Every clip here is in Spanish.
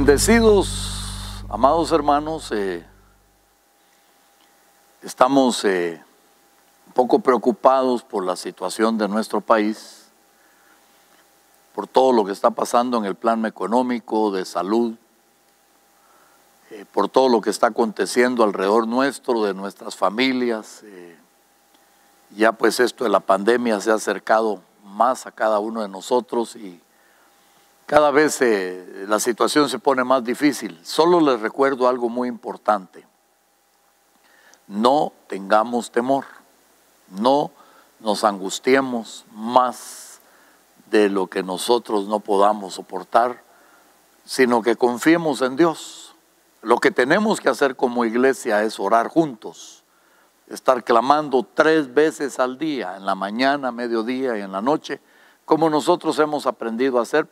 Bendecidos, amados hermanos, eh, estamos eh, un poco preocupados por la situación de nuestro país, por todo lo que está pasando en el plano económico, de salud, eh, por todo lo que está aconteciendo alrededor nuestro, de nuestras familias. ya pues esto de la pandemia se ha acercado más a cada uno de nosotros y cada vez eh, la situación se pone más difícil. Solo les recuerdo algo muy importante. No tengamos temor. No nos angustiemos más de lo que nosotros no podamos soportar, sino que confiemos en Dios. Lo que tenemos que hacer como iglesia es orar juntos, estar clamando tres veces al día, en la mañana, mediodía y en la noche, como nosotros hemos aprendido a hacer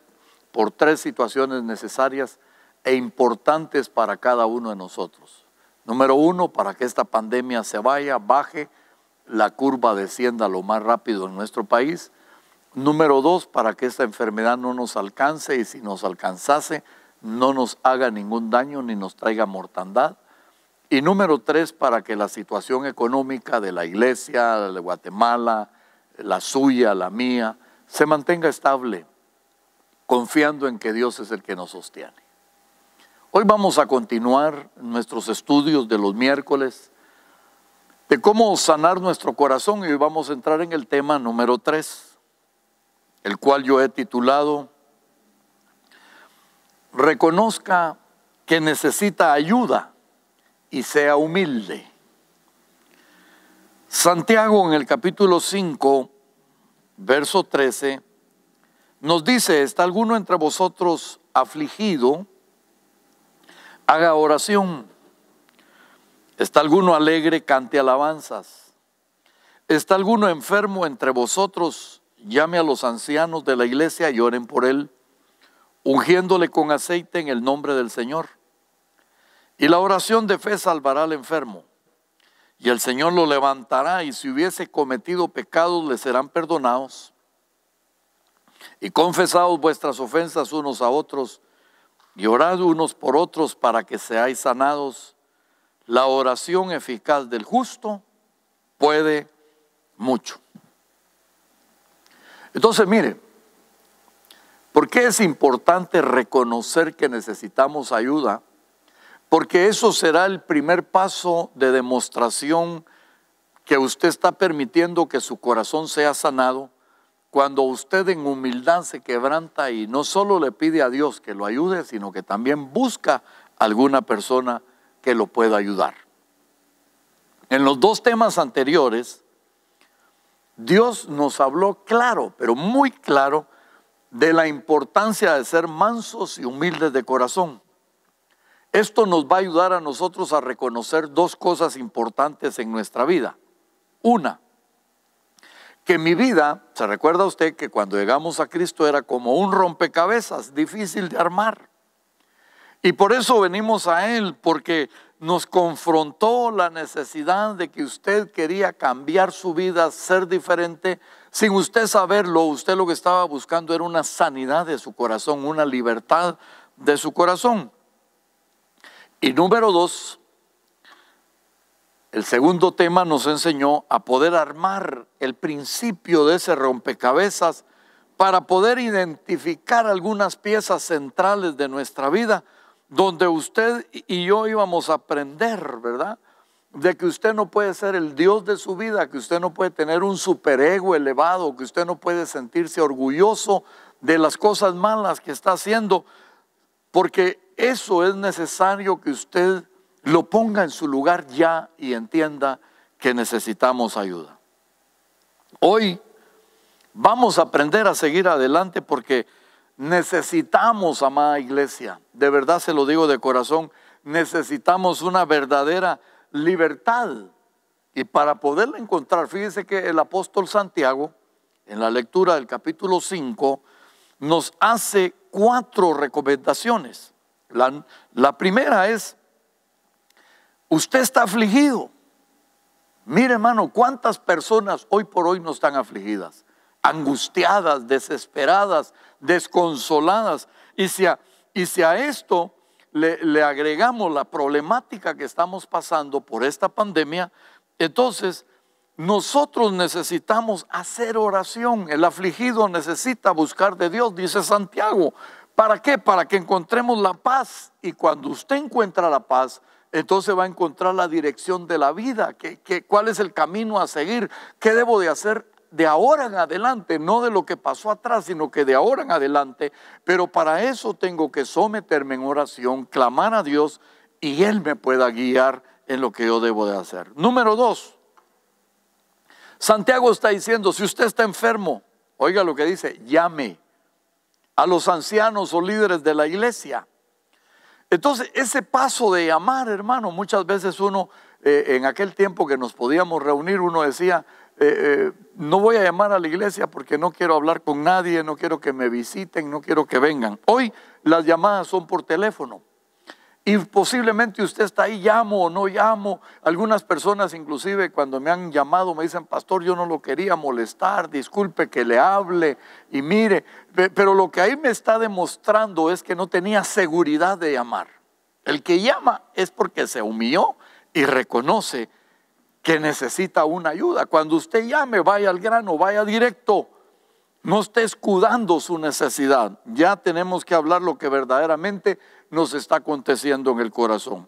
por tres situaciones necesarias e importantes para cada uno de nosotros. Número uno, para que esta pandemia se vaya, baje, la curva descienda lo más rápido en nuestro país. Número dos, para que esta enfermedad no nos alcance y si nos alcanzase, no nos haga ningún daño ni nos traiga mortandad. Y número tres, para que la situación económica de la iglesia, de Guatemala, la suya, la mía, se mantenga estable confiando en que Dios es el que nos sostiene. Hoy vamos a continuar nuestros estudios de los miércoles de cómo sanar nuestro corazón y hoy vamos a entrar en el tema número 3, el cual yo he titulado Reconozca que necesita ayuda y sea humilde. Santiago en el capítulo 5, verso 13 nos dice, ¿está alguno entre vosotros afligido? Haga oración. ¿Está alguno alegre? Cante alabanzas. ¿Está alguno enfermo entre vosotros? Llame a los ancianos de la iglesia y oren por él, ungiéndole con aceite en el nombre del Señor. Y la oración de fe salvará al enfermo. Y el Señor lo levantará y si hubiese cometido pecados le serán perdonados y confesaos vuestras ofensas unos a otros y orad unos por otros para que seáis sanados. La oración eficaz del justo puede mucho. Entonces, mire, ¿por qué es importante reconocer que necesitamos ayuda? Porque eso será el primer paso de demostración que usted está permitiendo que su corazón sea sanado cuando usted en humildad se quebranta y no solo le pide a Dios que lo ayude, sino que también busca alguna persona que lo pueda ayudar. En los dos temas anteriores, Dios nos habló claro, pero muy claro, de la importancia de ser mansos y humildes de corazón. Esto nos va a ayudar a nosotros a reconocer dos cosas importantes en nuestra vida. Una, que mi vida, se recuerda usted que cuando llegamos a Cristo era como un rompecabezas, difícil de armar. Y por eso venimos a Él, porque nos confrontó la necesidad de que usted quería cambiar su vida, ser diferente. Sin usted saberlo, usted lo que estaba buscando era una sanidad de su corazón, una libertad de su corazón. Y número dos, el segundo tema nos enseñó a poder armar el principio de ese rompecabezas para poder identificar algunas piezas centrales de nuestra vida, donde usted y yo íbamos a aprender, ¿verdad? de que usted no puede ser el Dios de su vida, que usted no puede tener un superego elevado, que usted no puede sentirse orgulloso de las cosas malas que está haciendo, porque eso es necesario que usted lo ponga en su lugar ya y entienda que necesitamos ayuda. Hoy vamos a aprender a seguir adelante porque necesitamos, amada iglesia, de verdad se lo digo de corazón, necesitamos una verdadera libertad. Y para poderla encontrar, fíjese que el apóstol Santiago, en la lectura del capítulo 5, nos hace cuatro recomendaciones. la primera es Usted está afligido. Mire, hermano, cuántas personas hoy por hoy no están afligidas, angustiadas, desesperadas, desconsoladas. Y si a, esto le agregamos la problemática que estamos pasando por esta pandemia, entonces nosotros necesitamos hacer oración. El afligido necesita buscar de Dios, dice Santiago. ¿Para qué? Para que encontremos la paz. Y cuando usted encuentra la paz, entonces va a encontrar la dirección de la vida, que, cuál es el camino a seguir, qué debo de hacer de ahora en adelante, no de lo que pasó atrás, sino que de ahora en adelante. Pero para eso tengo que someterme en oración, clamar a Dios y Él me pueda guiar en lo que yo debo de hacer. Número dos, Santiago está diciendo, si usted está enfermo, oiga lo que dice, llame a los ancianos o líderes de la iglesia entonces, ese paso de llamar hermano, muchas veces uno, eh, en aquel tiempo que nos podíamos reunir, uno decía, eh, eh, no voy a llamar a la iglesia porque no quiero hablar con nadie, no quiero que me visiten, no quiero que vengan. Hoy las llamadas son por teléfono. Y posiblemente usted está ahí, llamo o no llamo. Algunas personas inclusive cuando me han llamado me dicen, pastor, yo no lo quería molestar, disculpe que le hable y mire. Pero lo que ahí me está demostrando es que no tenía seguridad de llamar. El que llama es porque se humilló y reconoce que necesita una ayuda. Cuando usted llame, vaya al grano, vaya directo. No esté escudando su necesidad. Ya tenemos que hablar lo que verdaderamente nos está aconteciendo en el corazón.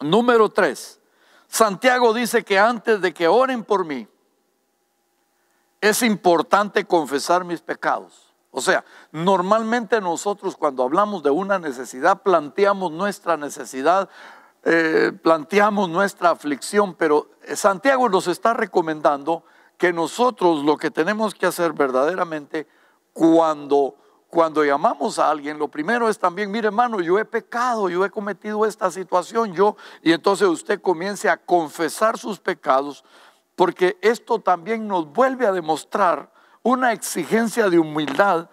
Número tres, Santiago dice que antes de que oren por mí, es importante confesar mis pecados. O sea, normalmente nosotros cuando hablamos de una necesidad planteamos nuestra necesidad, eh, planteamos nuestra aflicción, pero Santiago nos está recomendando que nosotros lo que tenemos que hacer verdaderamente cuando cuando llamamos a alguien, lo primero es también, mire hermano, yo he pecado, yo he cometido esta situación, yo, y entonces usted comience a confesar sus pecados, porque esto también nos vuelve a demostrar una exigencia de humildad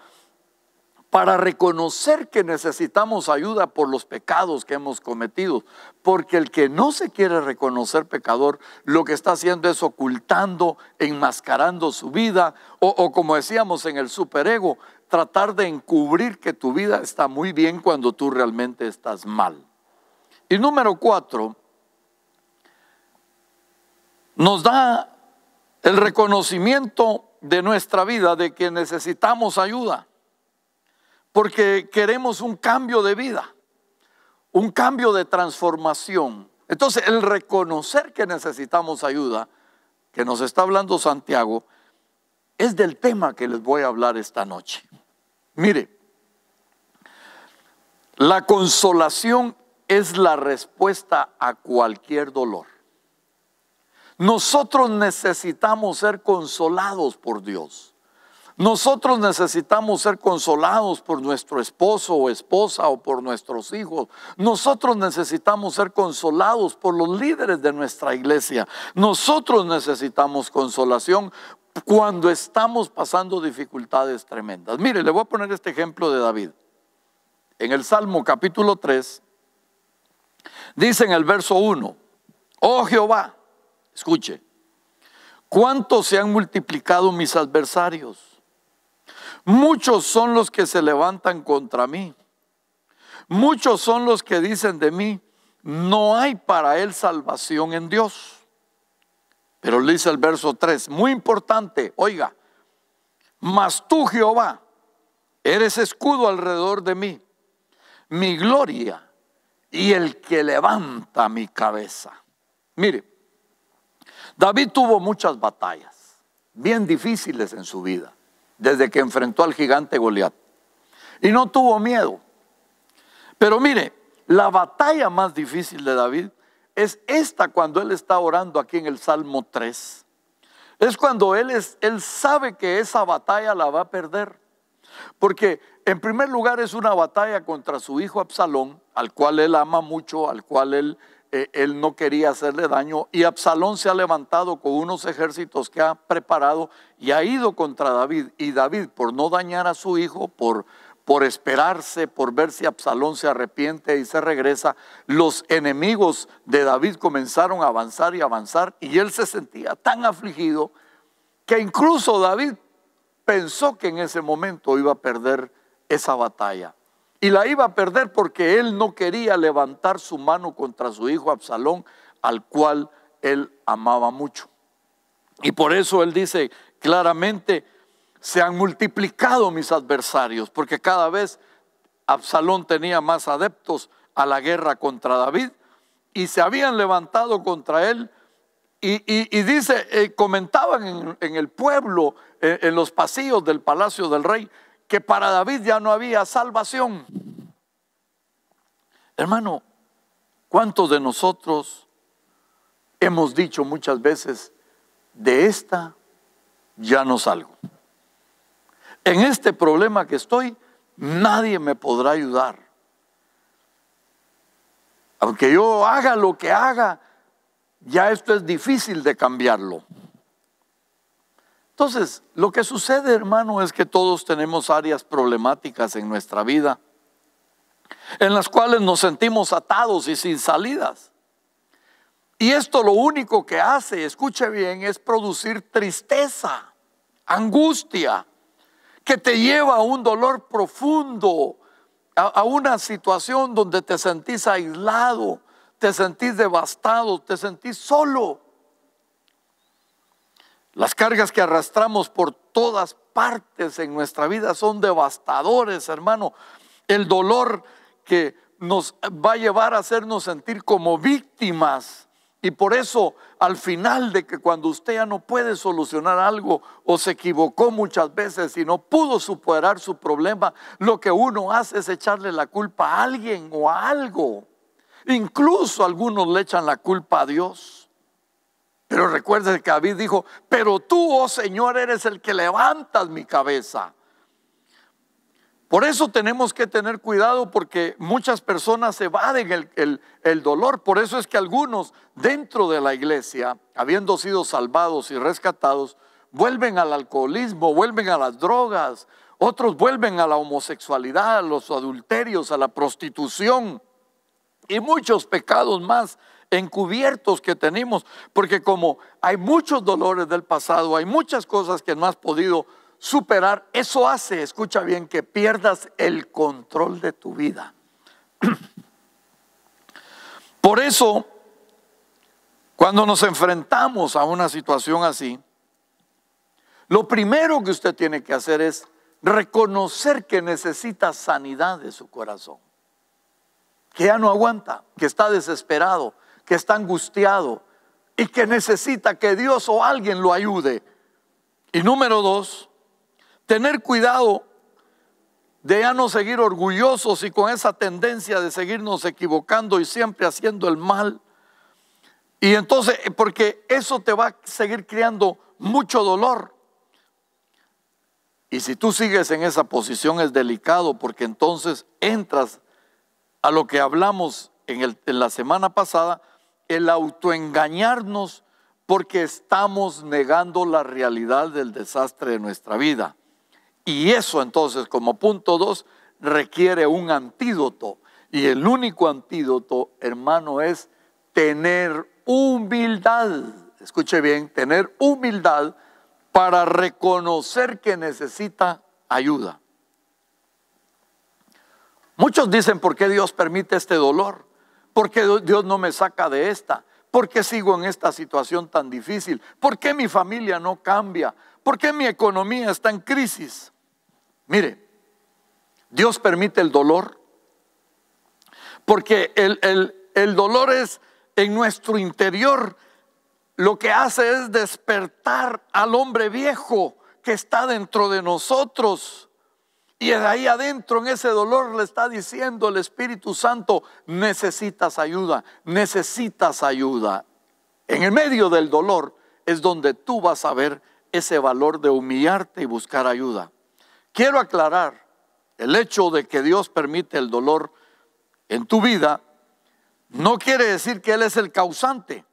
para reconocer que necesitamos ayuda por los pecados que hemos cometido. Porque el que no se quiere reconocer pecador, lo que está haciendo es ocultando, enmascarando su vida, o, como decíamos en el superego, tratar de encubrir que tu vida está muy bien cuando tú realmente estás mal. Y número cuatro, nos da el reconocimiento de nuestra vida de que necesitamos ayuda porque queremos un cambio de vida, un cambio de transformación. Entonces, el reconocer que necesitamos ayuda, que nos está hablando Santiago, es del tema que les voy a hablar esta noche. Mire, la consolación es la respuesta a cualquier dolor. Nosotros necesitamos ser consolados por Dios. Nosotros necesitamos ser consolados por nuestro esposo o esposa o por nuestros hijos. Nosotros necesitamos ser consolados por los líderes de nuestra iglesia. Nosotros necesitamos consolación cuando estamos pasando dificultades tremendas. Mire, le voy a poner este ejemplo de David. En el Salmo capítulo 3, dice en el verso 1, oh Jehová, escuche, ¿cuánto se han multiplicado mis adversarios? Muchos son los que se levantan contra mí. Muchos son los que dicen de mí, no hay para él salvación en Dios. Pero le dice el verso 3, muy importante, oiga, mas tú Jehová, eres escudo alrededor de mí, mi gloria y el que levanta mi cabeza. Mire, David tuvo muchas batallas, bien difíciles en su vida desde que enfrentó al gigante Goliat. Y no tuvo miedo. Pero mire, la batalla más difícil de David es esta cuando él está orando aquí en el Salmo 3. Es cuando él, él sabe que esa batalla la va a perder. Porque en primer lugar es una batalla contra su hijo Absalón, al cual él ama mucho, al cual él eh, él no quería hacerle daño y Absalón se ha levantado con unos ejércitos que ha preparado y ha ido contra David. Y David, por no dañar a su hijo, por, por esperarse, por ver si Absalón se arrepiente y se regresa, los enemigos de David comenzaron a avanzar y avanzar y él se sentía tan afligido que incluso David pensó que en ese momento iba a perder esa batalla y la iba a perder porque él no quería levantar su mano contra su hijo Absalón, al cual él amaba mucho. Y por eso él dice claramente, se han multiplicado mis adversarios, porque cada vez Absalón tenía más adeptos a la guerra contra David y se habían levantado contra él. Y, y dice, eh, comentaban en, el pueblo, eh, en los pasillos del palacio del rey, que para David ya no había salvación. Hermano, ¿cuántos de nosotros hemos dicho muchas veces, de esta ya no salgo? En este problema que estoy, nadie me podrá ayudar. Aunque yo haga lo que haga, ya esto es difícil de cambiarlo. Entonces, lo que sucede, hermano, es que todos tenemos áreas problemáticas en nuestra vida, en las cuales nos sentimos atados y sin salidas. Y esto lo único que hace, escuche bien, es producir tristeza, angustia, que te lleva a un dolor profundo, a, una situación donde te sentís aislado, te sentís devastado, te sentís solo. Las cargas que arrastramos por todas partes en nuestra vida son devastadores, hermano. El dolor que nos va a llevar a hacernos sentir como víctimas. Y por eso, al final de que cuando usted ya no puede solucionar algo o se equivocó muchas veces y no pudo superar su problema, lo que uno hace es echarle la culpa a alguien o a algo. Incluso algunos le echan la culpa a Dios. Pero recuerda que David dijo, pero tú, oh Señor, eres el que levantas mi cabeza. Por eso tenemos que tener cuidado porque muchas personas evaden el, dolor. Por eso es que algunos dentro de la iglesia, habiendo sido salvados y rescatados, vuelven al alcoholismo, vuelven a las drogas, otros vuelven a la homosexualidad, a los adulterios, a la prostitución y muchos pecados más encubiertos que tenemos, porque como hay muchos dolores del pasado, hay muchas cosas que no has podido superar, eso hace, escucha bien, que pierdas el control de tu vida. Por eso, cuando nos enfrentamos a una situación así, lo primero que usted tiene que hacer es reconocer que necesita sanidad de su corazón, que ya no aguanta, que está desesperado, que está angustiado y que necesita que Dios o alguien lo ayude. Y número dos, tener cuidado de ya no seguir orgullosos y con esa tendencia de seguirnos equivocando y siempre haciendo el mal. Y entonces, porque eso te va a seguir creando mucho dolor. Y si tú sigues en esa posición es delicado porque entonces entras a lo que hablamos en, el, en la semana pasada el autoengañarnos porque estamos negando la realidad del desastre de nuestra vida. Y eso entonces, como punto dos, requiere un antídoto. Y el único antídoto, hermano, es tener humildad. Escuche bien, tener humildad para reconocer que necesita ayuda. Muchos dicen, ¿por qué Dios permite este dolor? ¿Por qué Dios no me saca de esta? ¿Por qué sigo en esta situación tan difícil? ¿Por qué mi familia no cambia? ¿Por qué mi economía está en crisis? Mire, Dios permite el dolor porque el, el dolor es en nuestro interior. Lo que hace es despertar al hombre viejo que está dentro de nosotros. Y ahí adentro, en ese dolor, le está diciendo el Espíritu Santo, necesitas ayuda, necesitas ayuda. En el medio del dolor es donde tú vas a ver ese valor de humillarte y buscar ayuda. Quiero aclarar, el hecho de que Dios permite el dolor en tu vida no quiere decir que Él es el causante.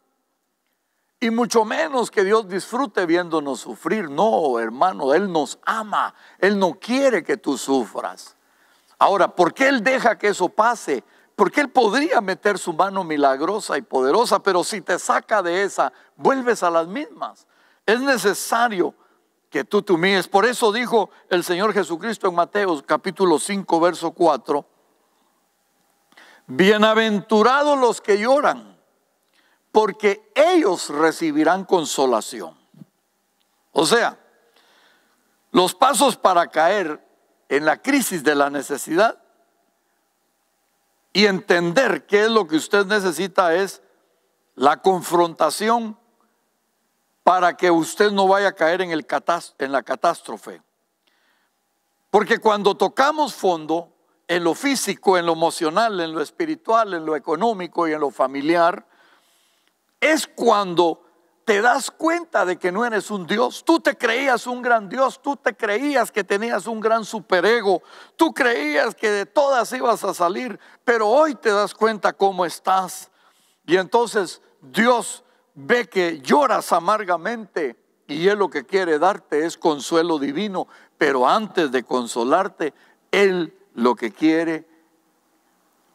Y mucho menos que Dios disfrute viéndonos sufrir. No, hermano, Él nos ama. Él no quiere que tú sufras. Ahora, ¿por qué Él deja que eso pase? Porque Él podría meter su mano milagrosa y poderosa, pero si te saca de esa, vuelves a las mismas. Es necesario que tú te humilles. Por eso dijo el Señor Jesucristo en Mateo capítulo 5, verso 4. Bienaventurados los que lloran porque ellos recibirán consolación. O sea, los pasos para caer en la crisis de la necesidad y entender qué es lo que usted necesita es la confrontación para que usted no vaya a caer en, en la catástrofe. Porque cuando tocamos fondo en lo físico, en lo emocional, en lo espiritual, en lo económico y en lo familiar, es cuando te das cuenta de que no eres un Dios. Tú te creías un gran Dios, tú te creías que tenías un gran superego, tú creías que de todas ibas a salir, pero hoy te das cuenta cómo estás. Y entonces Dios ve que lloras amargamente y Él lo que quiere darte es consuelo divino, pero antes de consolarte, Él lo que quiere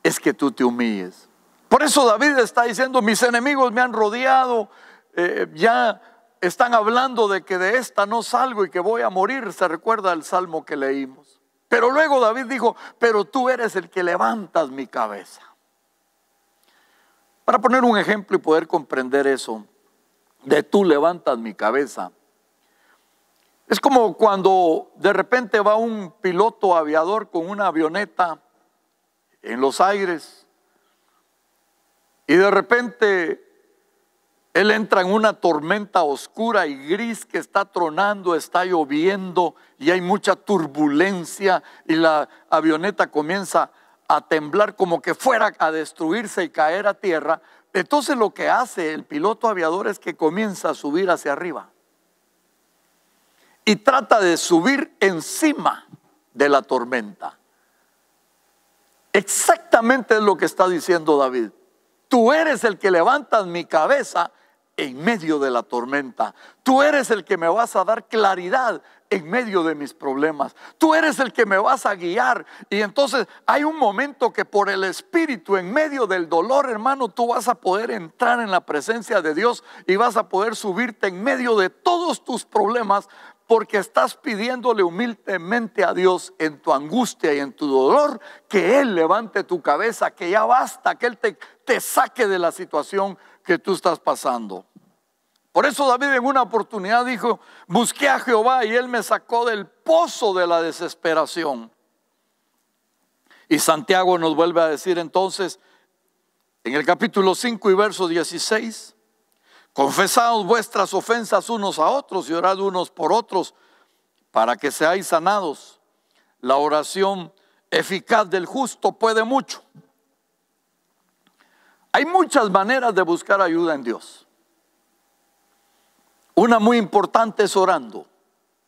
es que tú te humilles. Por eso David está diciendo, mis enemigos me han rodeado, eh, ya están hablando de que de esta no salgo y que voy a morir, se recuerda el salmo que leímos. Pero luego David dijo, pero tú eres el que levantas mi cabeza. Para poner un ejemplo y poder comprender eso, de tú levantas mi cabeza. Es como cuando de repente va un piloto aviador con una avioneta en los aires y de repente él entra en una tormenta oscura y gris que está tronando, está lloviendo y hay mucha turbulencia y la avioneta comienza a temblar como que fuera a destruirse y caer a tierra. Entonces lo que hace el piloto aviador es que comienza a subir hacia arriba y trata de subir encima de la tormenta. Exactamente es lo que está diciendo David. Tú eres el que levantas mi cabeza en medio de la tormenta. Tú eres el que me vas a dar claridad en medio de mis problemas. Tú eres el que me vas a guiar. Y entonces hay un momento que por el Espíritu, en medio del dolor, hermano, tú vas a poder entrar en la presencia de Dios y vas a poder subirte en medio de todos tus problemas porque estás pidiéndole humildemente a Dios en tu angustia y en tu dolor que Él levante tu cabeza, que ya basta, que Él te, saque de la situación que tú estás pasando. Por eso David en una oportunidad dijo, busqué a Jehová y Él me sacó del pozo de la desesperación. Y Santiago nos vuelve a decir entonces, en el capítulo 5 y verso 16, Confesaos vuestras ofensas unos a otros y orad unos por otros para que seáis sanados. La oración eficaz del justo puede mucho. Hay muchas maneras de buscar ayuda en Dios. Una muy importante es orando.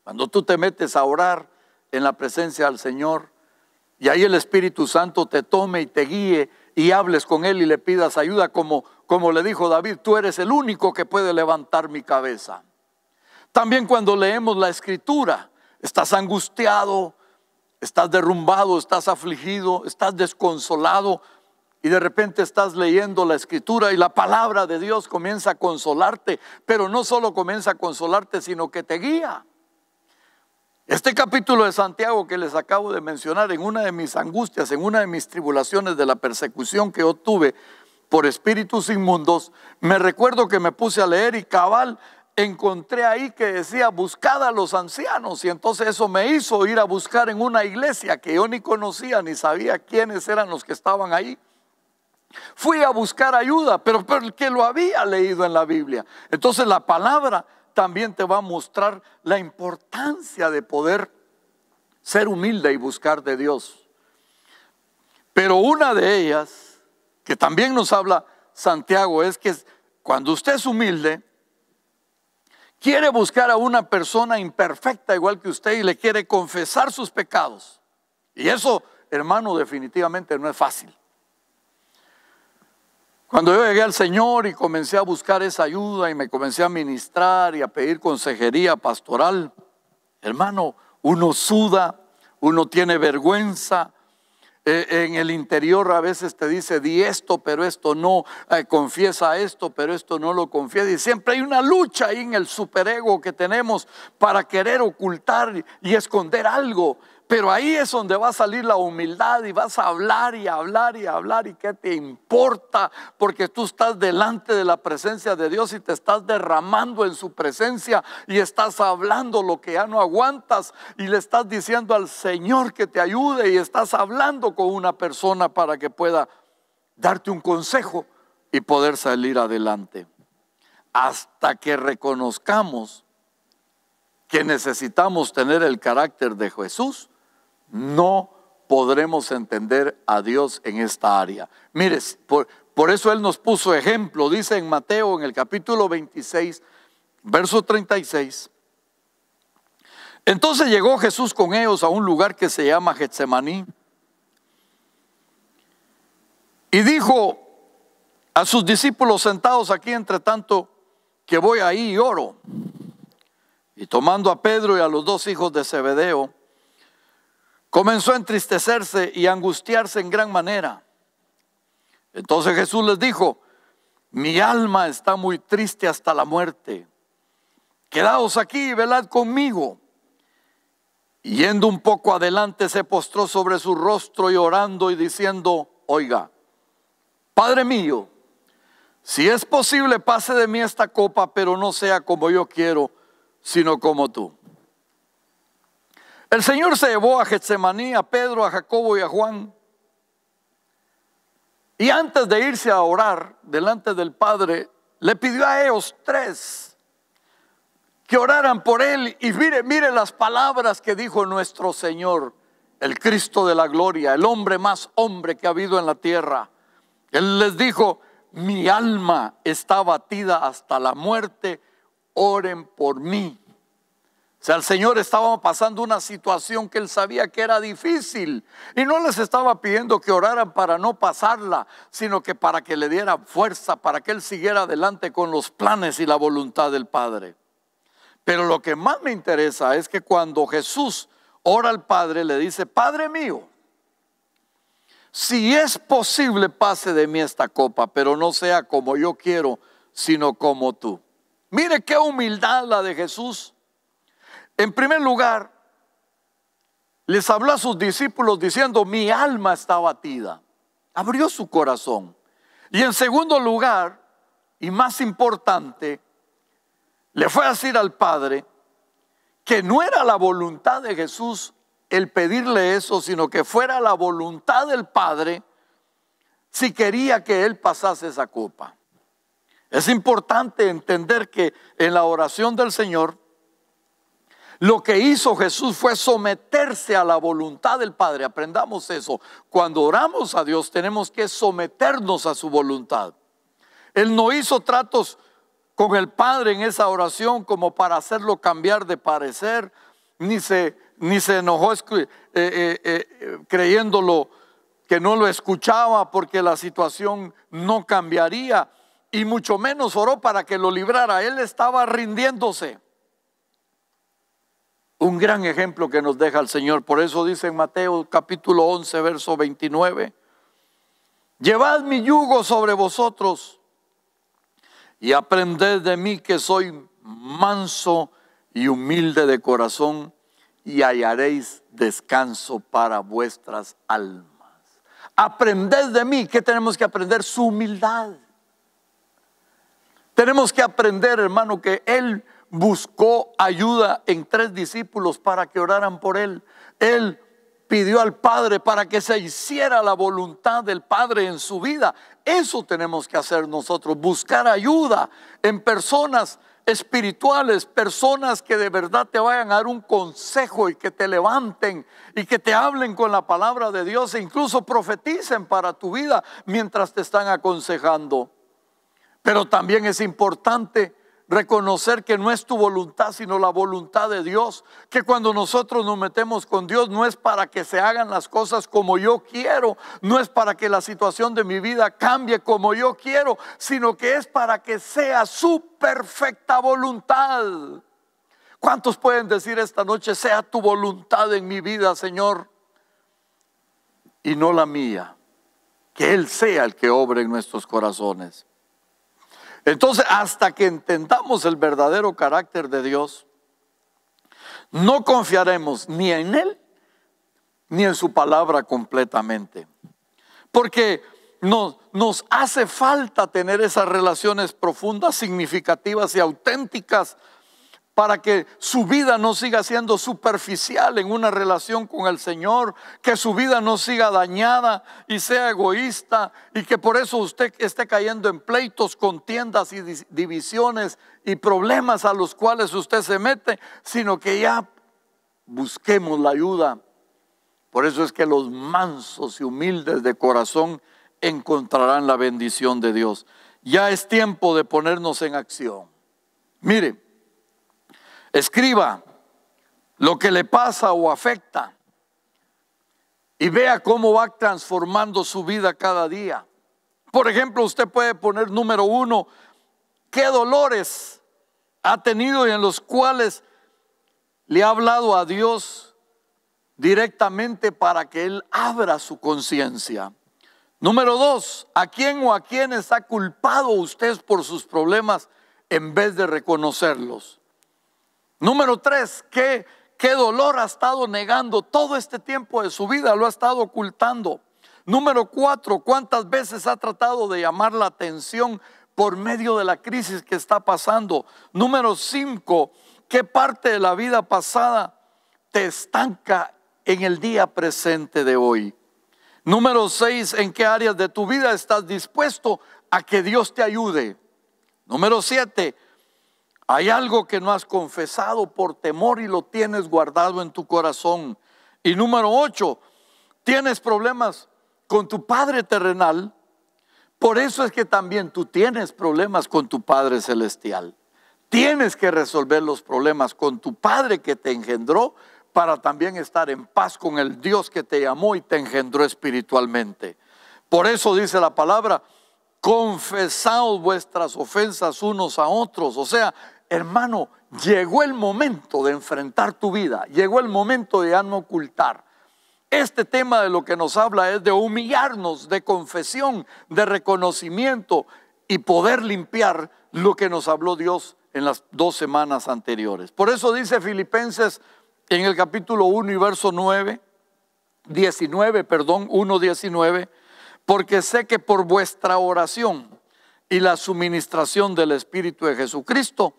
Cuando tú te metes a orar en la presencia del Señor y ahí el Espíritu Santo te tome y te guíe y hables con Él y le pidas ayuda como como le dijo David, tú eres el único que puede levantar mi cabeza. También cuando leemos la escritura, estás angustiado, estás derrumbado, estás afligido, estás desconsolado y de repente estás leyendo la escritura y la palabra de Dios comienza a consolarte, pero no solo comienza a consolarte, sino que te guía. Este capítulo de Santiago que les acabo de mencionar, en una de mis angustias, en una de mis tribulaciones de la persecución que obtuve, por espíritus inmundos, me recuerdo que me puse a leer y cabal encontré ahí que decía buscad a los ancianos y entonces eso me hizo ir a buscar en una iglesia que yo ni conocía ni sabía quiénes eran los que estaban ahí. Fui a buscar ayuda, pero que lo había leído en la Biblia. Entonces la palabra también te va a mostrar la importancia de poder ser humilde y buscar de Dios. Pero una de ellas que también nos habla Santiago, es que cuando usted es humilde, quiere buscar a una persona imperfecta igual que usted y le quiere confesar sus pecados. Y eso, hermano, definitivamente no es fácil. Cuando yo llegué al Señor y comencé a buscar esa ayuda y me comencé a ministrar y a pedir consejería pastoral, hermano, uno suda, uno tiene vergüenza, eh, en el interior a veces te dice, di esto, pero esto no, eh, confiesa esto, pero esto no lo confiesa. Y siempre hay una lucha ahí en el superego que tenemos para querer ocultar y esconder algo. Pero ahí es donde va a salir la humildad y vas a hablar y hablar y hablar y qué te importa, porque tú estás delante de la presencia de Dios y te estás derramando en su presencia y estás hablando lo que ya no aguantas y le estás diciendo al Señor que te ayude y estás hablando con una persona para que pueda darte un consejo y poder salir adelante. Hasta que reconozcamos que necesitamos tener el carácter de Jesús no podremos entender a Dios en esta área. Mire, por, por eso Él nos puso ejemplo, dice en Mateo en el capítulo 26, verso 36. Entonces llegó Jesús con ellos a un lugar que se llama Getsemaní y dijo a sus discípulos sentados aquí entre tanto que voy ahí y oro. Y tomando a Pedro y a los dos hijos de Zebedeo, Comenzó a entristecerse y angustiarse en gran manera. Entonces Jesús les dijo, mi alma está muy triste hasta la muerte. Quedaos aquí y velad conmigo. Y yendo un poco adelante se postró sobre su rostro llorando y diciendo, oiga, Padre mío, si es posible pase de mí esta copa, pero no sea como yo quiero, sino como tú. El Señor se llevó a Getsemaní, a Pedro, a Jacobo y a Juan. Y antes de irse a orar delante del Padre, le pidió a ellos tres que oraran por él. Y mire, mire las palabras que dijo nuestro Señor, el Cristo de la gloria, el hombre más hombre que ha habido en la tierra. Él les dijo, mi alma está batida hasta la muerte, oren por mí. O sea, el Señor estaba pasando una situación que él sabía que era difícil y no les estaba pidiendo que oraran para no pasarla, sino que para que le diera fuerza, para que él siguiera adelante con los planes y la voluntad del Padre. Pero lo que más me interesa es que cuando Jesús ora al Padre, le dice, Padre mío, si es posible pase de mí esta copa, pero no sea como yo quiero, sino como tú. Mire qué humildad la de Jesús en primer lugar, les habló a sus discípulos diciendo, mi alma está abatida. Abrió su corazón. Y en segundo lugar, y más importante, le fue a decir al Padre que no era la voluntad de Jesús el pedirle eso, sino que fuera la voluntad del Padre si quería que Él pasase esa copa. Es importante entender que en la oración del Señor, lo que hizo Jesús fue someterse a la voluntad del Padre. Aprendamos eso. Cuando oramos a Dios tenemos que someternos a su voluntad. Él no hizo tratos con el Padre en esa oración como para hacerlo cambiar de parecer, ni se, ni se enojó eh, eh, eh, creyéndolo que no lo escuchaba porque la situación no cambiaría, y mucho menos oró para que lo librara. Él estaba rindiéndose. Un gran ejemplo que nos deja el Señor. Por eso dice en Mateo capítulo 11, verso 29, llevad mi yugo sobre vosotros y aprended de mí que soy manso y humilde de corazón y hallaréis descanso para vuestras almas. Aprended de mí, que tenemos que aprender? Su humildad. Tenemos que aprender, hermano, que Él buscó ayuda en tres discípulos para que oraran por él. Él pidió al Padre para que se hiciera la voluntad del Padre en su vida. Eso tenemos que hacer nosotros, buscar ayuda en personas espirituales, personas que de verdad te vayan a dar un consejo y que te levanten y que te hablen con la palabra de Dios e incluso profeticen para tu vida mientras te están aconsejando. Pero también es importante reconocer que no es tu voluntad, sino la voluntad de Dios, que cuando nosotros nos metemos con Dios no es para que se hagan las cosas como yo quiero, no es para que la situación de mi vida cambie como yo quiero, sino que es para que sea su perfecta voluntad. ¿Cuántos pueden decir esta noche, sea tu voluntad en mi vida, Señor, y no la mía? Que Él sea el que obre en nuestros corazones. Entonces, hasta que entendamos el verdadero carácter de Dios, no confiaremos ni en Él ni en su palabra completamente. Porque nos, nos, hace falta tener esas relaciones profundas, significativas y auténticas para que su vida no siga siendo superficial en una relación con el Señor, que su vida no siga dañada y sea egoísta y que por eso usted esté cayendo en pleitos, contiendas y divisiones y problemas a los cuales usted se mete, sino que ya busquemos la ayuda. Por eso es que los mansos y humildes de corazón encontrarán la bendición de Dios. Ya es tiempo de ponernos en acción. Mire, escriba lo que le pasa o afecta y vea cómo va transformando su vida cada día. Por ejemplo, usted puede poner número uno, qué dolores ha tenido y en los cuales le ha hablado a Dios directamente para que Él abra su conciencia. Número dos, ¿a quién o a quién está culpado usted por sus problemas en vez de reconocerlos? Número tres, ¿qué, dolor ha estado negando todo este tiempo de su vida, lo ha estado ocultando. Número cuatro, ¿cuántas veces ha tratado de llamar la atención por medio de la crisis que está pasando? Número cinco, ¿qué parte de la vida pasada te estanca en el día presente de hoy? Número seis, ¿en qué áreas de tu vida estás dispuesto a que Dios te ayude? Número siete, hay algo que no has confesado por temor y lo tienes guardado en tu corazón. Y número ocho, tienes problemas con tu Padre terrenal. Por eso es que también tú tienes problemas con tu Padre celestial. Tienes que resolver los problemas con tu Padre que te engendró para también estar en paz con el Dios que te llamó y te engendró espiritualmente. Por eso dice la palabra, confesaos vuestras ofensas unos a otros. O sea, hermano, llegó el momento de enfrentar tu vida, llegó el momento de no ocultar. Este tema de lo que nos habla es de humillarnos, de confesión, de reconocimiento y poder limpiar lo que nos habló Dios en las dos semanas anteriores. Por eso dice Filipenses en el capítulo 1 y verso 9, 19, perdón, 1, 19, porque sé que por vuestra oración y la suministración del Espíritu de Jesucristo,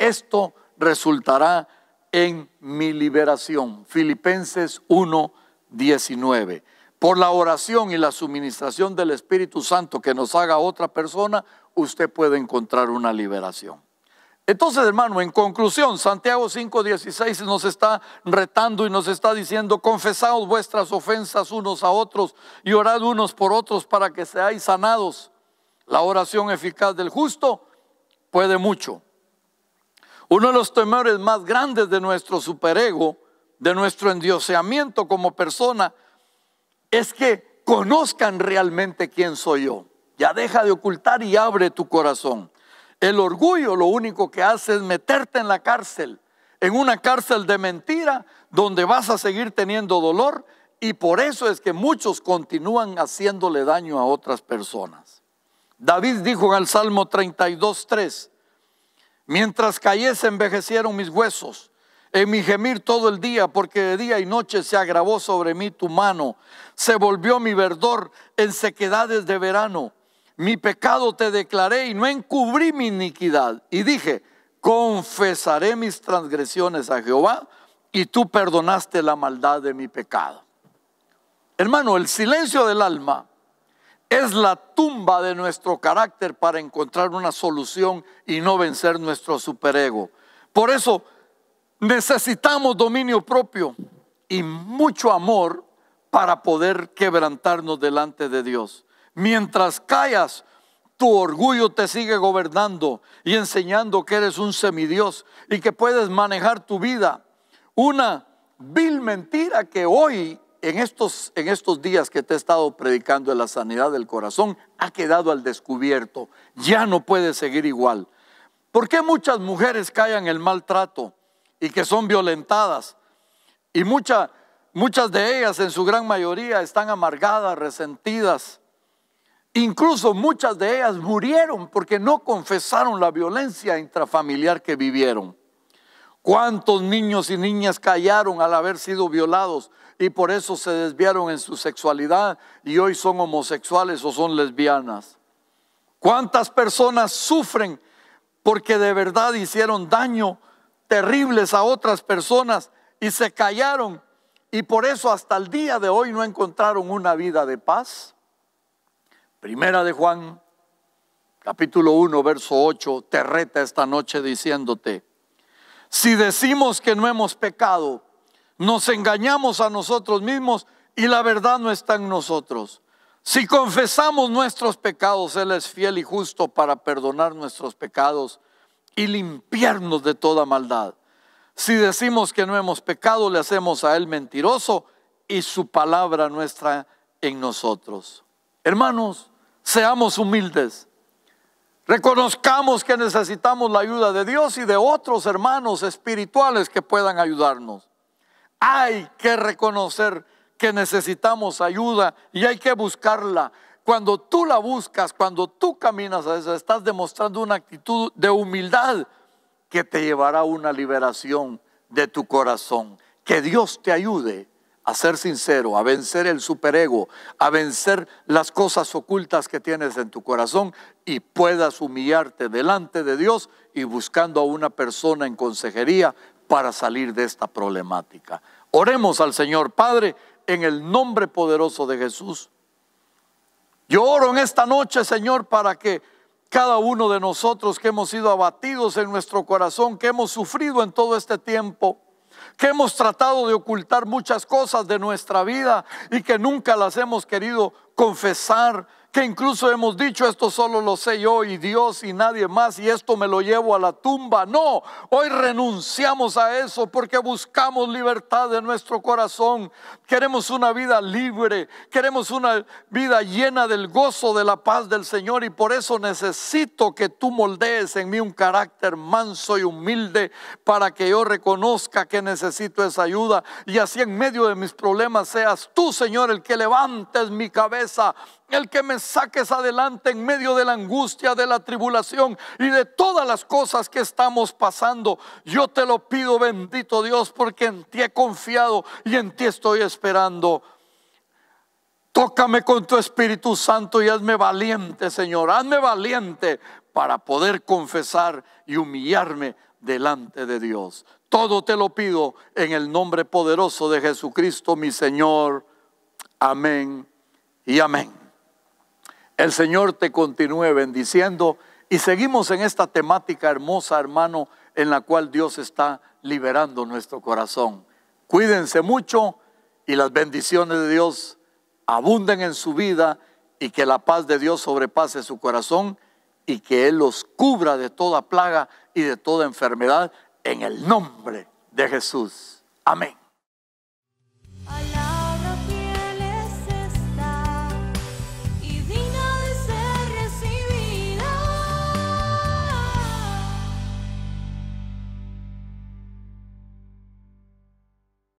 esto resultará en mi liberación. Filipenses 1, 19. Por la oración y la suministración del Espíritu Santo que nos haga otra persona, usted puede encontrar una liberación. Entonces, hermano, en conclusión, Santiago 5:16 nos está retando y nos está diciendo, confesaos vuestras ofensas unos a otros y orad unos por otros para que seáis sanados. La oración eficaz del justo puede mucho. Uno de los temores más grandes de nuestro superego, de nuestro endioseamiento como persona, es que conozcan realmente quién soy yo. Ya deja de ocultar y abre tu corazón. El orgullo lo único que hace es meterte en la cárcel, en una cárcel de mentira donde vas a seguir teniendo dolor y por eso es que muchos continúan haciéndole daño a otras personas. David dijo en el Salmo 32.3, Mientras callé se envejecieron mis huesos, en mi gemir todo el día, porque de día y noche se agravó sobre mí tu mano, se volvió mi verdor en sequedades de verano. Mi pecado te declaré y no encubrí mi iniquidad. Y dije, confesaré mis transgresiones a Jehová y tú perdonaste la maldad de mi pecado. Hermano, el silencio del alma es la tumba de nuestro carácter para encontrar una solución y no vencer nuestro superego. Por eso necesitamos dominio propio y mucho amor para poder quebrantarnos delante de Dios. Mientras callas, tu orgullo te sigue gobernando y enseñando que eres un semidios y que puedes manejar tu vida. Una vil mentira que hoy en estos, en estos días que te he estado predicando de la sanidad del corazón, ha quedado al descubierto. Ya no puede seguir igual. ¿Por qué muchas mujeres callan el maltrato y que son violentadas? Y muchas de ellas, en su gran mayoría, están amargadas, resentidas. Incluso muchas de ellas murieron porque no confesaron la violencia intrafamiliar que vivieron. ¿Cuántos niños y niñas callaron al haber sido violados? y por eso se desviaron en su sexualidad y hoy son homosexuales o son lesbianas. ¿Cuántas personas sufren porque de verdad hicieron daño terribles a otras personas y se callaron y por eso hasta el día de hoy no encontraron una vida de paz? Primera de Juan, capítulo 1, verso 8, te reta esta noche diciéndote, si decimos que no hemos pecado, nos engañamos a nosotros mismos y la verdad no está en nosotros. Si confesamos nuestros pecados, Él es fiel y justo para perdonar nuestros pecados y limpiarnos de toda maldad. Si decimos que no hemos pecado, le hacemos a Él mentiroso y su palabra nuestra en nosotros. Hermanos, seamos humildes. Reconozcamos que necesitamos la ayuda de Dios y de otros hermanos espirituales que puedan ayudarnos hay que reconocer que necesitamos ayuda y hay que buscarla. Cuando tú la buscas, cuando tú caminas a eso, estás demostrando una actitud de humildad que te llevará a una liberación de tu corazón. Que Dios te ayude a ser sincero, a vencer el superego, a vencer las cosas ocultas que tienes en tu corazón y puedas humillarte delante de Dios y buscando a una persona en consejería para salir de esta problemática. Oremos al Señor Padre en el nombre poderoso de Jesús. Yo oro en esta noche, Señor, para que cada uno de nosotros que hemos sido abatidos en nuestro corazón, que hemos sufrido en todo este tiempo, que hemos tratado de ocultar muchas cosas de nuestra vida y que nunca las hemos querido confesar, que incluso hemos dicho, esto solo lo sé yo y Dios y nadie más, y esto me lo llevo a la tumba. No, hoy renunciamos a eso porque buscamos libertad de nuestro corazón. Queremos una vida libre, queremos una vida llena del gozo, de la paz del Señor, y por eso necesito que tú moldees en mí un carácter manso y humilde para que yo reconozca que necesito esa ayuda y así en medio de mis problemas seas tú, Señor, el que levantes mi cabeza el que me saques adelante en medio de la angustia, de la tribulación y de todas las cosas que estamos pasando. Yo te lo pido, bendito Dios, porque en ti he confiado y en ti estoy esperando. Tócame con tu Espíritu Santo y hazme valiente, Señor, hazme valiente para poder confesar y humillarme delante de Dios. Todo te lo pido en el nombre poderoso de Jesucristo, mi Señor. Amén y amén. El Señor te continúe bendiciendo y seguimos en esta temática hermosa, hermano, en la cual Dios está liberando nuestro corazón. Cuídense mucho y las bendiciones de Dios abunden en su vida y que la paz de Dios sobrepase su corazón y que Él los cubra de toda plaga y de toda enfermedad en el nombre de Jesús. Amén.